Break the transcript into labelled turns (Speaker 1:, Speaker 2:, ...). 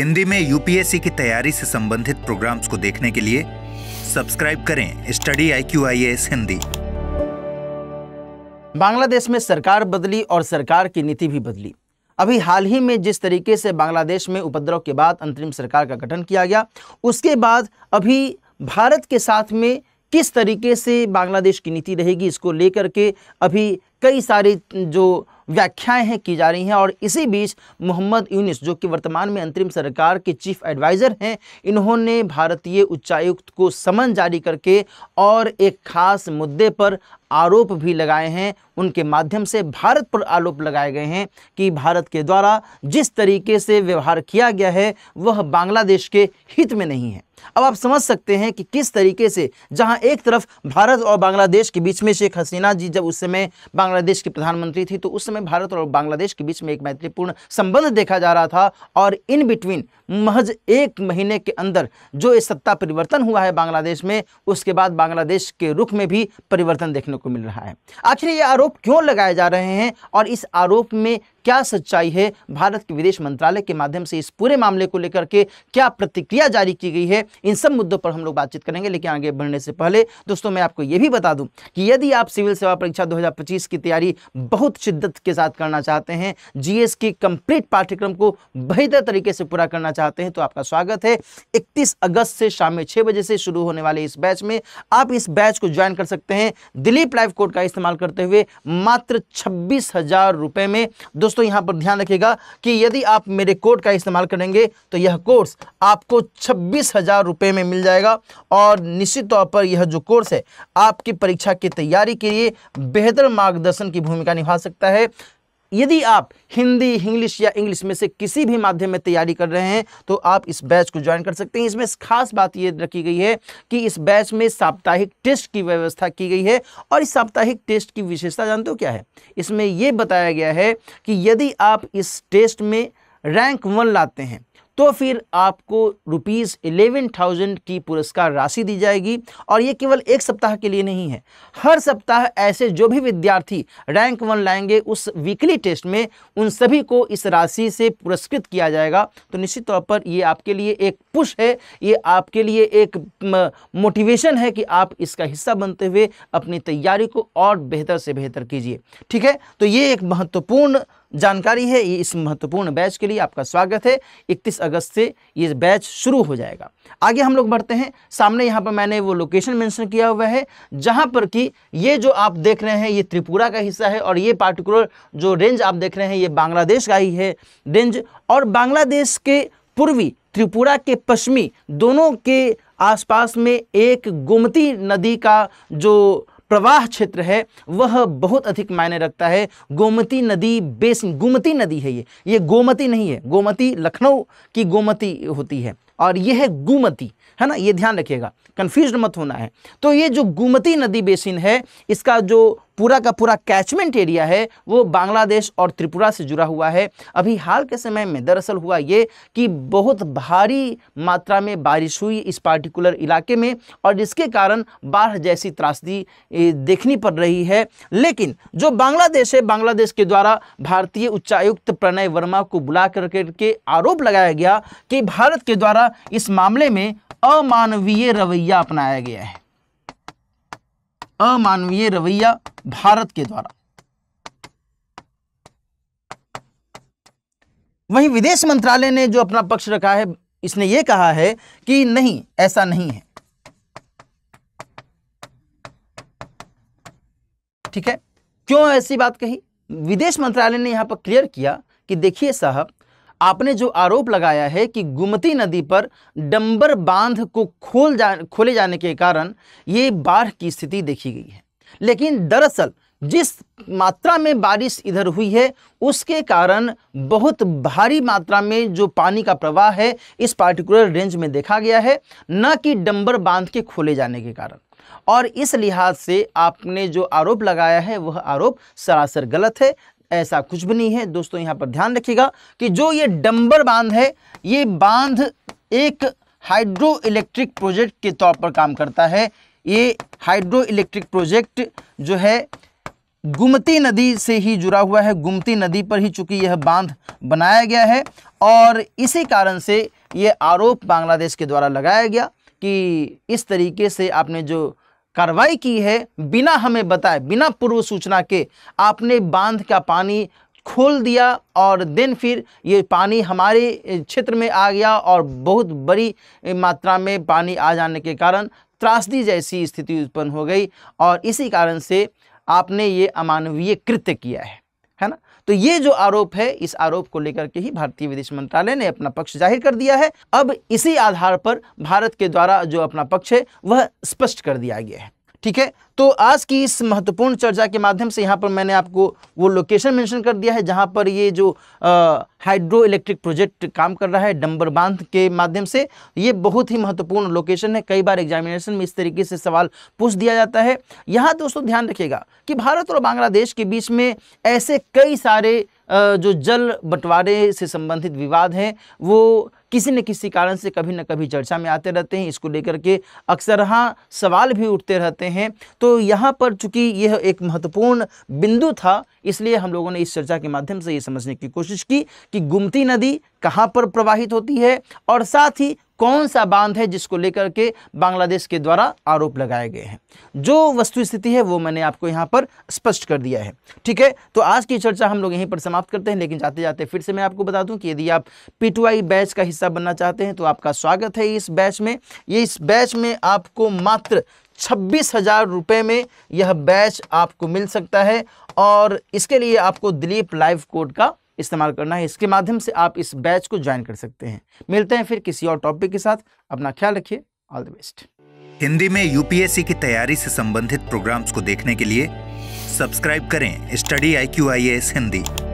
Speaker 1: हिंदी में यूपीएससी की तैयारी से संबंधित प्रोग्राम्स को देखने के लिए सब्सक्राइब करें study I Q I S Hindi Bangladesh में सरकार बदली और सरकार की नीति भी बदली अभी हाल ही में जिस तरीके से बांग्लादेश में उपद्रव के बाद अंतरिम सरकार का गठन किया गया उसके बाद अभी भारत के साथ में किस तरीके से बांग्लादेश की नीति रहेगी इसको लेकर के अभी कई सारी जो व्याख्याएं हैं की जा रही हैं और इसी बीच मोहम्मद यूनिस जो कि वर्तमान में अंतरिम सरकार के चीफ एडवाइज़र हैं इन्होंने भारतीय उच्चायुक्त को समन जारी करके और एक खास मुद्दे पर आरोप भी लगाए हैं उनके माध्यम से भारत पर आरोप लगाए गए हैं कि भारत के द्वारा जिस तरीके से व्यवहार किया गया है वह बांग्लादेश के हित में नहीं है अब आप समझ सकते हैं कि किस तरीके से जहां एक तरफ भारत और बांग्लादेश के बीच में शेख हसीना जी जब उस समय बांग्ला बांग्लादेश की प्रधानमंत्री थी तो उस समय भारत और बांग्लादेश के बीच में एक मैत्रीपूर्ण संबंध देखा जा रहा था और इन बिटवीन महज एक महीने के अंदर जो इस सत्ता परिवर्तन हुआ है बांग्लादेश में उसके बाद बांग्लादेश के रुख में भी परिवर्तन देखने को मिल रहा है आखिर ये आरोप क्यों लगाए जा रहे हैं और इस आरोप में क्या सच्चाई है भारत के विदेश मंत्रालय के माध्यम से इस पूरे मामले को लेकर के क्या प्रतिक्रिया जारी की गई है इन सब मुद्दों पर हम लोग बातचीत करेंगे लेकिन आगे बढ़ने से पहले दोस्तों मैं आपको यह भी बता दूं कि यदि आप सिविल सेवा परीक्षा 2025 की तैयारी बहुत शिद्दत के साथ करना चाहते हैं जीएस की कंप्लीट पाठ्यक्रम को बेहतर तरीके से पूरा करना चाहते हैं तो आपका स्वागत है इकतीस अगस्त से शाम में छह बजे से शुरू होने वाले इस बैच में आप इस बैच को ज्वाइन कर सकते हैं दिलीप लाइव कोड का इस्तेमाल करते हुए मात्र छब्बीस में दो दोस्तों यहाँ पर ध्यान रखिएगा कि यदि आप मेरे कोड का इस्तेमाल करेंगे तो यह कोर्स आपको छब्बीस हज़ार रुपये में मिल जाएगा और निश्चित तौर पर यह जो कोर्स है आपकी परीक्षा की तैयारी के लिए बेहतर मार्गदर्शन की भूमिका निभा सकता है यदि आप हिंदी इंग्लिश या इंग्लिश में से किसी भी माध्यम में तैयारी कर रहे हैं तो आप इस बैच को ज्वाइन कर सकते हैं इसमें खास बात ये रखी गई है कि इस बैच में साप्ताहिक टेस्ट की व्यवस्था की गई है और इस साप्ताहिक टेस्ट की विशेषता जानते हो क्या है इसमें यह बताया गया है कि यदि आप इस टेस्ट में रैंक वन लाते हैं तो फिर आपको रुपीज़ एलेवन थाउजेंड की पुरस्कार राशि दी जाएगी और ये केवल एक सप्ताह के लिए नहीं है हर सप्ताह ऐसे जो भी विद्यार्थी रैंक वन लाएंगे उस वीकली टेस्ट में उन सभी को इस राशि से पुरस्कृत किया जाएगा तो निश्चित तौर पर ये आपके लिए एक पुश है ये आपके लिए एक मोटिवेशन है कि आप इसका हिस्सा बनते हुए अपनी तैयारी को और बेहतर से बेहतर कीजिए ठीक है तो ये एक महत्वपूर्ण जानकारी है ये इस महत्वपूर्ण बैच के लिए आपका स्वागत है 31 अगस्त से ये बैच शुरू हो जाएगा आगे हम लोग बढ़ते हैं सामने यहाँ पर मैंने वो लोकेशन मेंशन किया हुआ है जहाँ पर कि ये जो आप देख रहे हैं ये त्रिपुरा का हिस्सा है और ये पार्टिकुलर जो रेंज आप देख रहे हैं ये बांग्लादेश का ही है रेंज और बांग्लादेश के पूर्वी त्रिपुरा के पश्चिमी दोनों के आसपास में एक गोमती नदी का जो प्रवाह क्षेत्र है वह बहुत अधिक मायने रखता है गोमती नदी बेसिन गोमती नदी है ये ये गोमती नहीं है गोमती लखनऊ की गोमती होती है और यह है गोमती है ना ये ध्यान रखिएगा कन्फ्यूज मत होना है तो ये जो गोमती नदी बेसिन है इसका जो पूरा का पूरा कैचमेंट एरिया है वो बांग्लादेश और त्रिपुरा से जुड़ा हुआ है अभी हाल के समय में दरअसल हुआ ये कि बहुत भारी मात्रा में बारिश हुई इस पार्टिकुलर इलाके में और जिसके कारण बाढ़ जैसी त्रासदी देखनी पड़ रही है लेकिन जो बांग्लादेश है बांग्लादेश के द्वारा भारतीय उच्चायुक्त प्रणय वर्मा को बुला करके के आरोप लगाया गया कि भारत के द्वारा इस मामले में अमानवीय रवैया अपनाया गया है अमानवीय रवैया भारत के द्वारा वहीं विदेश मंत्रालय ने जो अपना पक्ष रखा है इसने यह कहा है कि नहीं ऐसा नहीं है ठीक है क्यों ऐसी बात कही विदेश मंत्रालय ने यहां पर क्लियर किया कि देखिए साहब आपने जो आरोप लगाया है कि गुमती नदी पर डंबर बांध को खोल जा खोले जाने के कारण ये बाढ़ की स्थिति देखी गई है लेकिन दरअसल जिस मात्रा में बारिश इधर हुई है उसके कारण बहुत भारी मात्रा में जो पानी का प्रवाह है इस पार्टिकुलर रेंज में देखा गया है न कि डंबर बांध के खोले जाने के कारण और इस लिहाज से आपने जो आरोप लगाया है वह आरोप सरासर गलत है ऐसा कुछ भी नहीं है दोस्तों यहाँ पर ध्यान रखिएगा कि जो ये डंबर बांध है ये बांध एक हाइड्रो इलेक्ट्रिक प्रोजेक्ट के तौर पर काम करता है ये हाइड्रो इलेक्ट्रिक प्रोजेक्ट जो है गुमती नदी से ही जुड़ा हुआ है गुमती नदी पर ही चूंकि यह बांध बनाया गया है और इसी कारण से ये आरोप बांग्लादेश के द्वारा लगाया गया कि इस तरीके से आपने जो कार्रवाई की है बिना हमें बताए बिना पूर्व सूचना के आपने बांध का पानी खोल दिया और दिन फिर ये पानी हमारे क्षेत्र में आ गया और बहुत बड़ी मात्रा में पानी आ जाने के कारण त्रासदी जैसी स्थिति उत्पन्न हो गई और इसी कारण से आपने ये अमानवीय कृत्य किया है है ना तो ये जो आरोप है इस आरोप को लेकर के ही भारतीय विदेश मंत्रालय ने अपना पक्ष जाहिर कर दिया है अब इसी आधार पर भारत के द्वारा जो अपना पक्ष है वह स्पष्ट कर दिया गया है ठीक है तो आज की इस महत्वपूर्ण चर्चा के माध्यम से यहाँ पर मैंने आपको वो लोकेशन मेंशन कर दिया है जहाँ पर ये जो हाइड्रो इलेक्ट्रिक प्रोजेक्ट काम कर रहा है डम्बर बांध के माध्यम से ये बहुत ही महत्वपूर्ण लोकेशन है कई बार एग्जामिनेशन में इस तरीके से सवाल पूछ दिया जाता है यहाँ दोस्तों ध्यान रखिएगा कि भारत और बांग्लादेश के बीच में ऐसे कई सारे जो जल बंटवारे से संबंधित विवाद हैं वो किसी न किसी कारण से कभी न कभी चर्चा में आते रहते हैं इसको लेकर के अक्सर हाँ सवाल भी उठते रहते हैं तो यहाँ पर चूंकि यह एक महत्वपूर्ण बिंदु था इसलिए हम लोगों ने इस चर्चा के माध्यम से ये समझने की कोशिश की कि गुमती नदी कहाँ पर प्रवाहित होती है और साथ ही कौन सा बांध है जिसको लेकर के बांग्लादेश के द्वारा आरोप लगाए गए हैं जो वस्तु स्थिति है वो मैंने आपको यहाँ पर स्पष्ट कर दिया है ठीक है तो आज की चर्चा हम लोग यहीं पर समाप्त करते हैं लेकिन जाते जाते फिर से मैं आपको बता दूं कि यदि आप पीटीआई बैच का हिस्सा बनना चाहते हैं तो आपका स्वागत है इस बैच में ये इस बैच में आपको मात्र छब्बीस हज़ार रुपये में यह बैच आपको मिल सकता है और इसके लिए आपको दिलीप लाइव कोड का इस्तेमाल करना है इसके माध्यम से आप इस बैच को ज्वाइन कर सकते हैं मिलते हैं फिर किसी और टॉपिक के साथ अपना ख्याल रखिए ऑल द बेस्ट हिंदी में यूपीएससी की तैयारी से संबंधित प्रोग्राम्स को देखने के लिए सब्सक्राइब करें study I Q I S Hindi